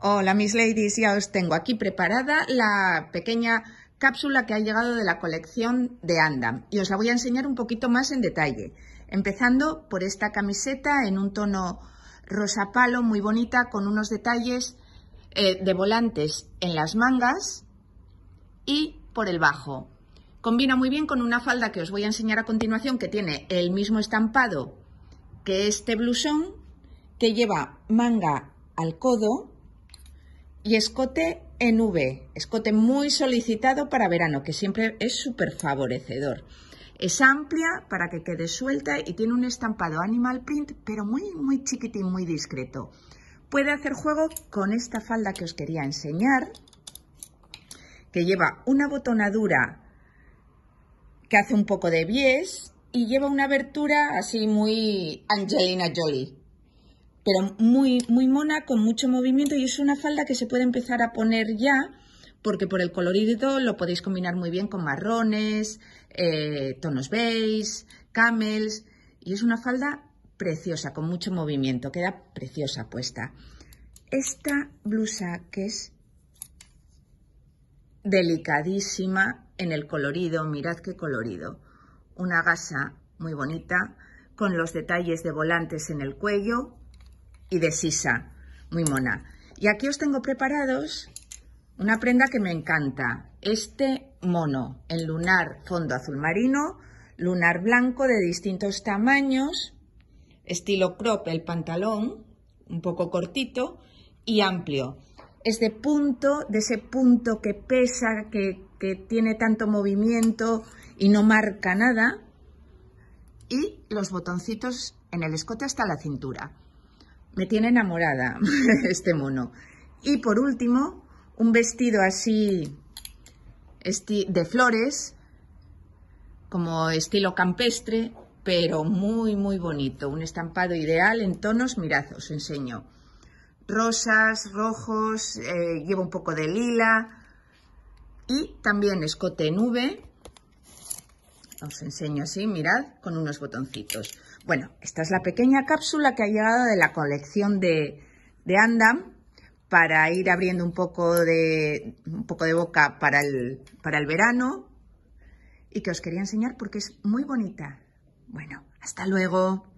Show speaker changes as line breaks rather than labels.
Hola mis ladies, ya os tengo aquí preparada la pequeña cápsula que ha llegado de la colección de Andam y os la voy a enseñar un poquito más en detalle, empezando por esta camiseta en un tono rosa palo muy bonita con unos detalles eh, de volantes en las mangas y por el bajo. Combina muy bien con una falda que os voy a enseñar a continuación que tiene el mismo estampado que este blusón, que lleva manga al codo y escote en V, escote muy solicitado para verano, que siempre es súper favorecedor. Es amplia para que quede suelta y tiene un estampado animal print, pero muy, muy chiquitín, muy discreto. Puede hacer juego con esta falda que os quería enseñar, que lleva una botonadura que hace un poco de bies y lleva una abertura así muy Angelina Jolie pero muy, muy mona, con mucho movimiento y es una falda que se puede empezar a poner ya porque por el colorido lo podéis combinar muy bien con marrones, eh, tonos beige, camels y es una falda preciosa, con mucho movimiento, queda preciosa puesta. Esta blusa que es delicadísima en el colorido, mirad qué colorido, una gasa muy bonita, con los detalles de volantes en el cuello, y de sisa, muy mona. Y aquí os tengo preparados una prenda que me encanta, este mono en lunar fondo azul marino, lunar blanco de distintos tamaños, estilo crop el pantalón, un poco cortito y amplio. Es de punto, de ese punto que pesa, que, que tiene tanto movimiento y no marca nada. Y los botoncitos en el escote hasta la cintura. Me tiene enamorada este mono. Y por último, un vestido así de flores, como estilo campestre, pero muy, muy bonito. Un estampado ideal en tonos, mirad, os enseño. Rosas, rojos, eh, llevo lleva un poco de lila y también escote nube. Os enseño así, mirad, con unos botoncitos. Bueno, esta es la pequeña cápsula que ha llegado de la colección de, de Andam para ir abriendo un poco de, un poco de boca para para el verano y que os quería enseñar porque es muy bonita. Bueno, hasta luego.